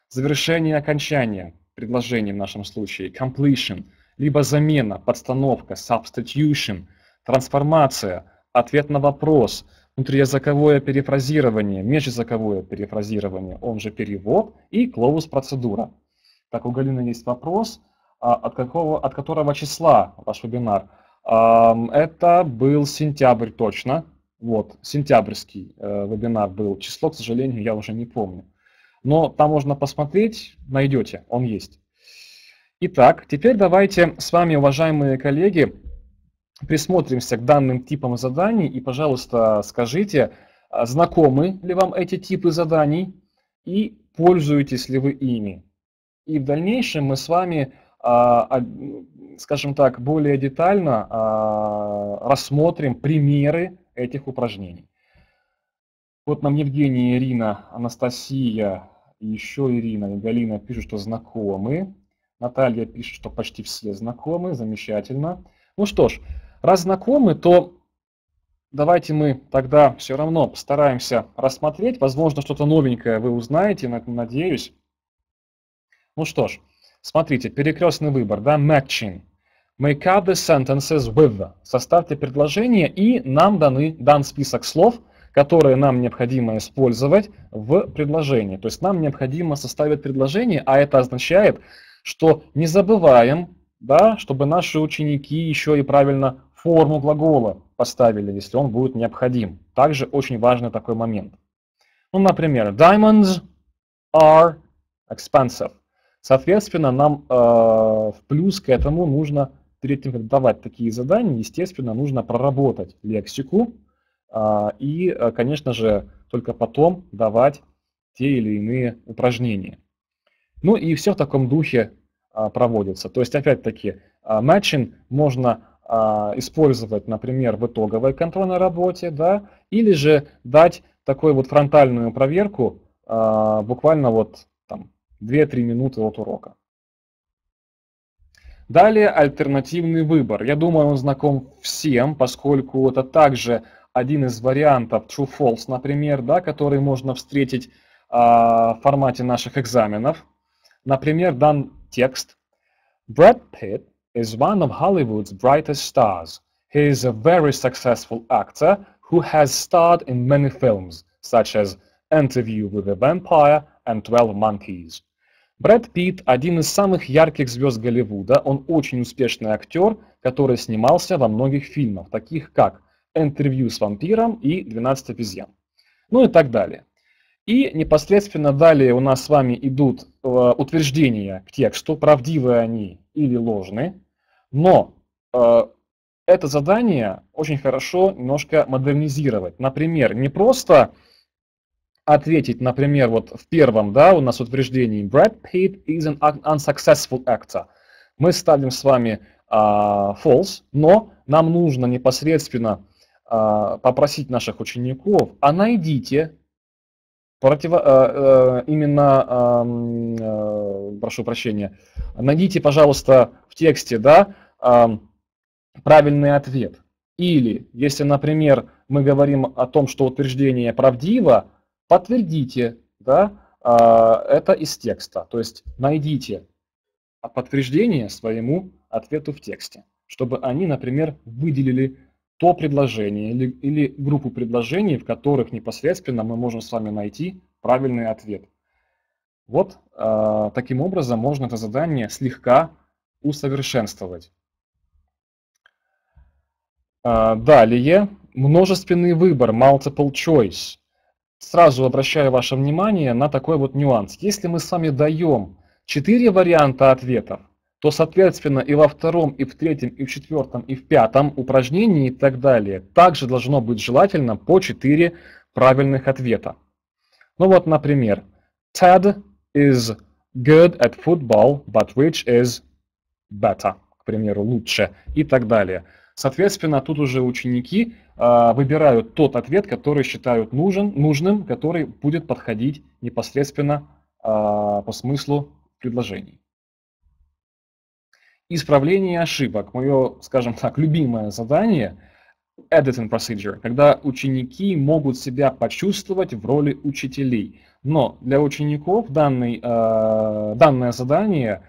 завершение окончания, предложение в нашем случае, completion, либо замена, подстановка, substitution, трансформация, ответ на вопрос, внутриязыковое перефразирование, межязыковое перефразирование, он же перевод и клоус процедура. Так, у Галины есть вопрос. А, от, какого, от которого числа ваш вебинар? Это был сентябрь точно. Вот, сентябрьский э, вебинар был. Число, к сожалению, я уже не помню. Но там можно посмотреть, найдете, он есть. Итак, теперь давайте с вами, уважаемые коллеги, присмотримся к данным типам заданий и, пожалуйста, скажите, а, знакомы ли вам эти типы заданий и пользуетесь ли вы ими. И в дальнейшем мы с вами, а, а, скажем так, более детально а, рассмотрим примеры этих упражнений. Вот нам Евгения, Ирина, Анастасия, еще Ирина и Галина пишут, что знакомы. Наталья пишет, что почти все знакомы. Замечательно. Ну что ж, раз знакомы, то давайте мы тогда все равно постараемся рассмотреть. Возможно, что-то новенькое вы узнаете, надеюсь. Ну что ж, смотрите, перекрестный выбор, да, matching. Make up the sentences with. Составьте предложение, и нам даны, дан список слов, которые нам необходимо использовать в предложении. То есть нам необходимо составить предложение, а это означает, что не забываем, да, чтобы наши ученики еще и правильно форму глагола поставили, если он будет необходим. Также очень важный такой момент. Ну, например, diamonds are expensive. Соответственно, нам э, в плюс к этому нужно, перед тем, как давать такие задания, естественно, нужно проработать лексику э, и, э, конечно же, только потом давать те или иные упражнения. Ну и все в таком духе э, проводится. То есть, опять-таки, э, можно э, использовать, например, в итоговой контрольной работе, да, или же дать такую вот фронтальную проверку, э, буквально вот 2-3 минуты от урока. Далее альтернативный выбор. Я думаю, он знаком всем, поскольку это также один из вариантов true-false, например, да, который можно встретить э, в формате наших экзаменов. Например, дан текст. Брэд Питт is one of Hollywood's brightest stars. He is a very successful actor who has starred in many films, such as Interview with a Vampire and 12 Monkeys. Брэд Питт – один из самых ярких звезд Голливуда, он очень успешный актер, который снимался во многих фильмах, таких как «Интервью с вампиром» и «12 обезьян», ну и так далее. И непосредственно далее у нас с вами идут э, утверждения к тексту, правдивые они или ложны, но э, это задание очень хорошо немножко модернизировать. Например, не просто ответить, например, вот в первом, да, у нас утверждение Brad Pitt is an unsuccessful actor. Мы ставим с вами а, false, но нам нужно непосредственно а, попросить наших учеников, а найдите против, а, а, именно, а, а, прошу прощения, найдите, пожалуйста, в тексте, да, а, правильный ответ. Или, если, например, мы говорим о том, что утверждение правдиво, подтвердите, да, а, это из текста, то есть найдите подтверждение своему ответу в тексте, чтобы они, например, выделили то предложение или, или группу предложений, в которых непосредственно мы можем с вами найти правильный ответ. Вот э, таким образом можно это задание слегка усовершенствовать. Э, далее, множественный выбор, multiple choice. Сразу обращаю ваше внимание на такой вот нюанс. Если мы с вами даем 4 варианта ответов, то, соответственно, и во втором, и в третьем, и в четвертом, и в пятом упражнении и так далее также должно быть желательно по 4 правильных ответа. Ну вот, например, Ted is good at football, but which is better, к примеру, лучше и так далее. Соответственно, тут уже ученики э, выбирают тот ответ, который считают нужен, нужным, который будет подходить непосредственно э, по смыслу предложений. Исправление ошибок. Мое, скажем так, любимое задание – editing procedure, когда ученики могут себя почувствовать в роли учителей. Но для учеников данный, э, данное задание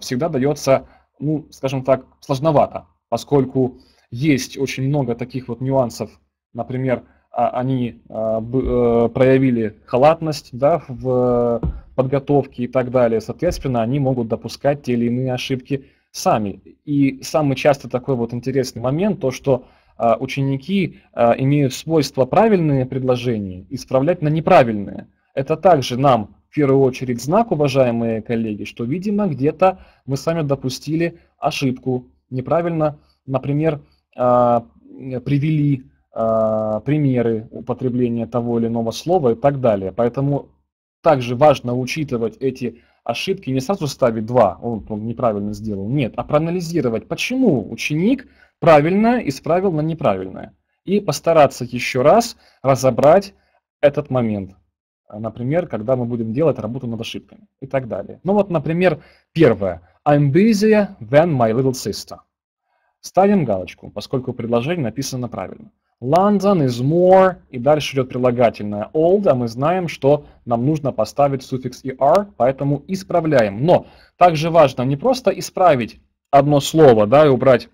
всегда дается, ну, скажем так, сложновато поскольку есть очень много таких вот нюансов. Например, а, они а, э, проявили халатность да, в подготовке и так далее. Соответственно, они могут допускать те или иные ошибки сами. И самый часто такой вот интересный момент, то что а, ученики имеют свойство правильные предложения исправлять на неправильные. Это также нам в первую очередь знак, уважаемые коллеги, что, видимо, где-то мы сами допустили ошибку, неправильно, например, а, привели а, примеры употребления того или иного слова и так далее. Поэтому также важно учитывать эти ошибки, не сразу ставить два, он, он неправильно сделал, нет, а проанализировать, почему ученик правильно исправил на неправильное. И постараться еще раз разобрать этот момент. Например, когда мы будем делать работу над ошибками и так далее. Ну вот, например, первое. I'm busier than my little sister. Ставим галочку, поскольку предложение написано правильно. London is more, и дальше идет прилагательное old, а мы знаем, что нам нужно поставить суффикс er, поэтому исправляем. Но также важно не просто исправить одно слово, да, и убрать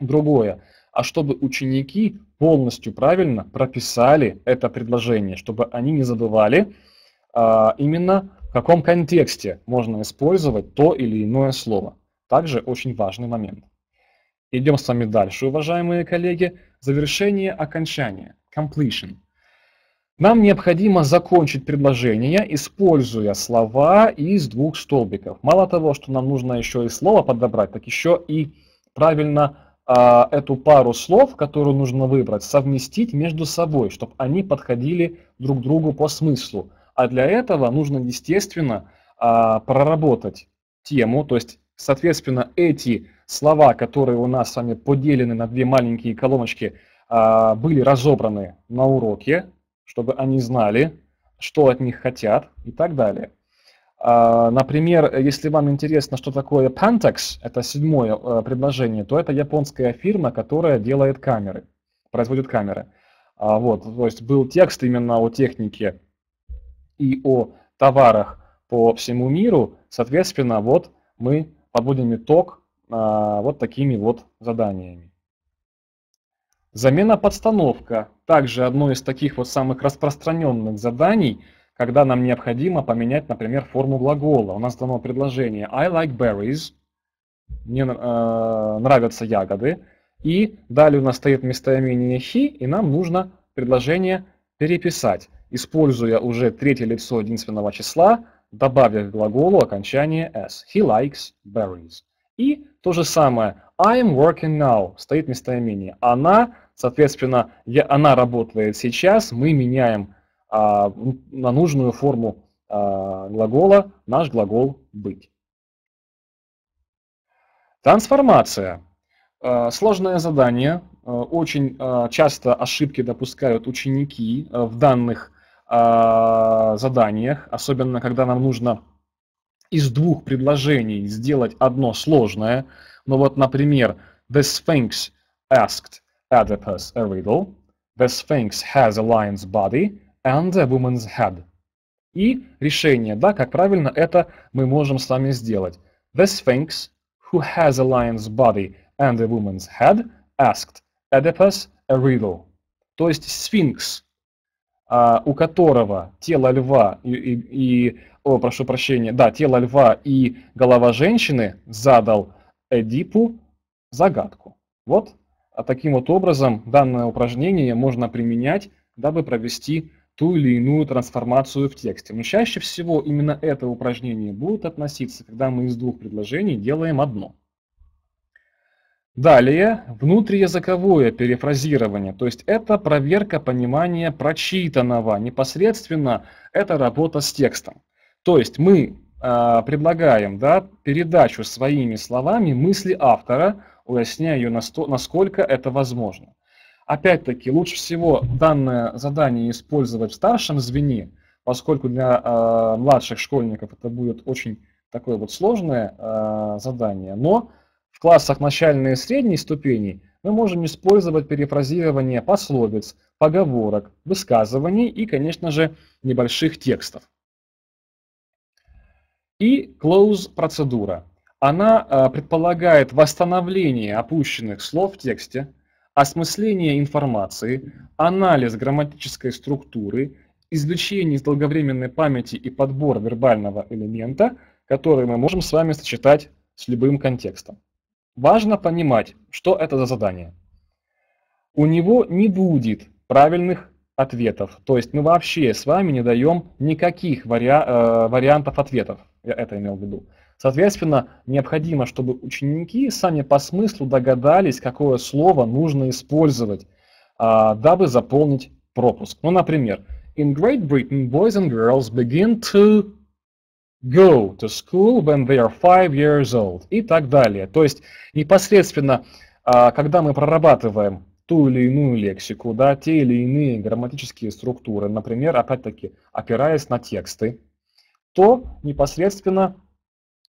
другое, а чтобы ученики полностью правильно прописали это предложение, чтобы они не забывали а, именно каком контексте можно использовать то или иное слово. Также очень важный момент. Идем с вами дальше, уважаемые коллеги. Завершение окончания, completion. Нам необходимо закончить предложение, используя слова из двух столбиков. Мало того, что нам нужно еще и слово подобрать, так еще и правильно э, эту пару слов, которую нужно выбрать, совместить между собой, чтобы они подходили друг другу по смыслу. А для этого нужно, естественно, а, проработать тему, то есть, соответственно, эти слова, которые у нас с вами поделены на две маленькие колоночки, а, были разобраны на уроке, чтобы они знали, что от них хотят и так далее. А, например, если вам интересно, что такое Pantex, это седьмое предложение, то это японская фирма, которая делает камеры, производит камеры. Вот, то есть был текст именно о технике и о товарах по всему миру, соответственно, вот мы подводим итог а, вот такими вот заданиями. Замена-подстановка – также одно из таких вот самых распространенных заданий, когда нам необходимо поменять, например, форму глагола. У нас дано предложение «I like berries», «Мне э, нравятся ягоды», и далее у нас стоит местоимение «he», и нам нужно предложение переписать используя уже третье лицо единственного числа, добавив к глаголу окончание s. He likes berries. И то же самое I'm working now стоит местоимение. Она, соответственно, я, она работает сейчас, мы меняем а, на нужную форму а, глагола наш глагол быть. Трансформация. А, сложное задание. А, очень а, часто ошибки допускают ученики в данных а, заданиях, особенно когда нам нужно из двух предложений сделать одно сложное. Ну вот, например, The Sphinx asked Oedipus a riddle, The Sphinx has a lion's body and a woman's head. И решение, да, как правильно это мы можем с вами сделать. The Sphinx, who has a lion's body and a woman's head, asked Oedipus a riddle. То есть сфинкс, а, у которого тело льва и, и, и о, прошу прощения, да, тело льва и голова женщины задал Эдипу загадку. Вот а таким вот образом данное упражнение можно применять, дабы провести ту или иную трансформацию в тексте. Но чаще всего именно это упражнение будет относиться, когда мы из двух предложений делаем одно – Далее, внутриязыковое перефразирование, то есть это проверка понимания прочитанного, непосредственно это работа с текстом. То есть мы э, предлагаем да, передачу своими словами мысли автора, уясняя ее, насто, насколько это возможно. Опять-таки, лучше всего данное задание использовать в старшем звене, поскольку для э, младших школьников это будет очень такое вот сложное э, задание, но в классах начальной и средней ступени мы можем использовать перефразирование пословиц, поговорок, высказываний и, конечно же, небольших текстов. И close процедура. Она а, предполагает восстановление опущенных слов в тексте, осмысление информации, анализ грамматической структуры, извлечение из долговременной памяти и подбор вербального элемента, который мы можем с вами сочетать с любым контекстом. Важно понимать, что это за задание. У него не будет правильных ответов. То есть мы вообще с вами не даем никаких вари... э, вариантов ответов. Я это имел в виду. Соответственно, необходимо, чтобы ученики сами по смыслу догадались, какое слово нужно использовать, э, дабы заполнить пропуск. Ну, например, In Great Britain, boys and girls begin to go to school when they are five years old и так далее. То есть непосредственно, а, когда мы прорабатываем ту или иную лексику, да, те или иные грамматические структуры, например, опять-таки опираясь на тексты, то непосредственно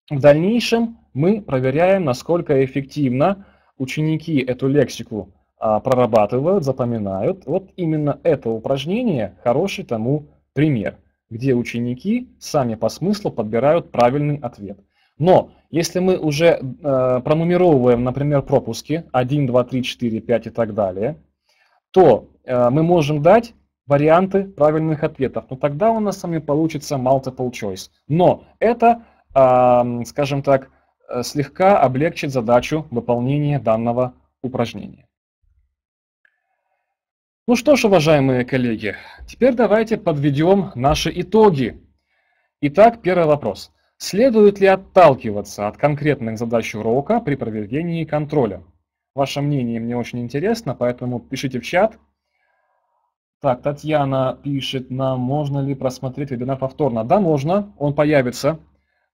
в дальнейшем мы проверяем, насколько эффективно ученики эту лексику а, прорабатывают, запоминают. Вот именно это упражнение хороший тому пример где ученики сами по смыслу подбирают правильный ответ. Но если мы уже э, пронумеровываем, например, пропуски 1, 2, 3, 4, 5 и так далее, то э, мы можем дать варианты правильных ответов. Но тогда у нас с вами получится multiple choice. Но это, э, скажем так, э, слегка облегчит задачу выполнения данного упражнения. Ну что ж, уважаемые коллеги, теперь давайте подведем наши итоги. Итак, первый вопрос. Следует ли отталкиваться от конкретных задач урока при проведении контроля? Ваше мнение мне очень интересно, поэтому пишите в чат. Так, Татьяна пишет нам, можно ли просмотреть вебинар повторно. Да, можно, он появится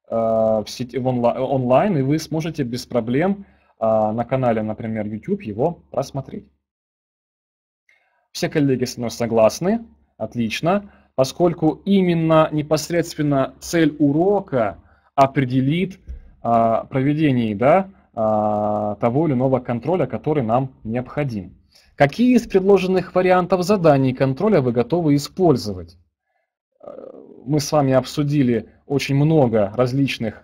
э, в сети, в онлайн, и вы сможете без проблем э, на канале, например, YouTube его просмотреть. Все коллеги со мной согласны. Отлично. Поскольку именно непосредственно цель урока определит а, проведение да, а, того или иного контроля, который нам необходим. Какие из предложенных вариантов заданий контроля вы готовы использовать? Э, мы с вами обсудили очень много различных э,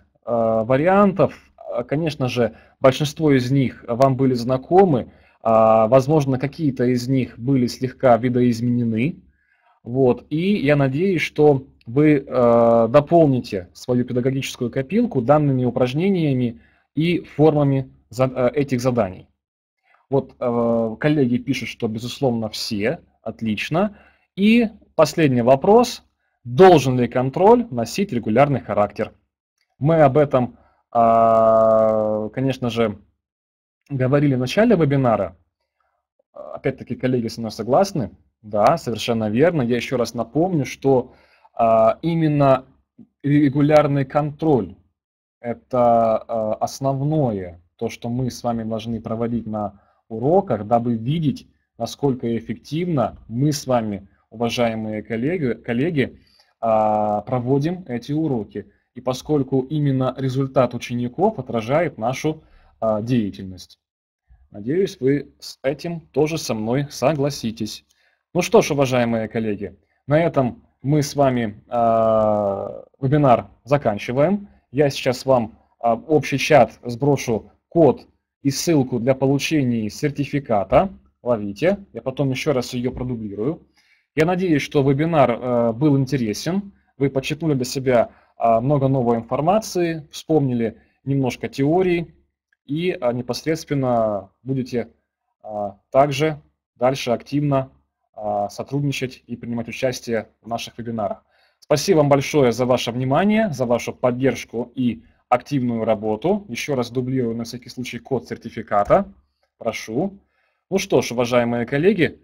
вариантов. Э, конечно же, большинство из них вам были знакомы, а, возможно, какие-то из них были слегка видоизменены. Вот. И я надеюсь, что вы э, дополните свою педагогическую копилку данными упражнениями и формами э, этих заданий. Вот э, коллеги пишут, что, безусловно, все. Отлично. И последний вопрос. Должен ли контроль носить регулярный характер? Мы об этом, а, конечно же, говорили в начале вебинара, опять-таки коллеги со мной согласны, да, совершенно верно. Я еще раз напомню, что а, именно регулярный контроль – это а, основное, то, что мы с вами должны проводить на уроках, дабы видеть, насколько эффективно мы с вами, уважаемые коллеги, коллеги а, проводим эти уроки. И поскольку именно результат учеников отражает нашу а, деятельность. Надеюсь, вы с этим тоже со мной согласитесь. Ну что ж, уважаемые коллеги, на этом мы с вами э, вебинар заканчиваем. Я сейчас вам э, общий чат сброшу код и ссылку для получения сертификата. Ловите. Я потом еще раз ее продублирую. Я надеюсь, что вебинар э, был интересен. Вы подчеркнули для себя э, много новой информации, вспомнили немножко теории, и а, непосредственно будете а, также дальше активно а, сотрудничать и принимать участие в наших вебинарах. Спасибо вам большое за ваше внимание, за вашу поддержку и активную работу. Еще раз дублирую на всякий случай код сертификата. Прошу. Ну что ж, уважаемые коллеги,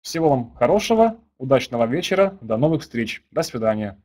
всего вам хорошего, удачного вечера, до новых встреч, до свидания.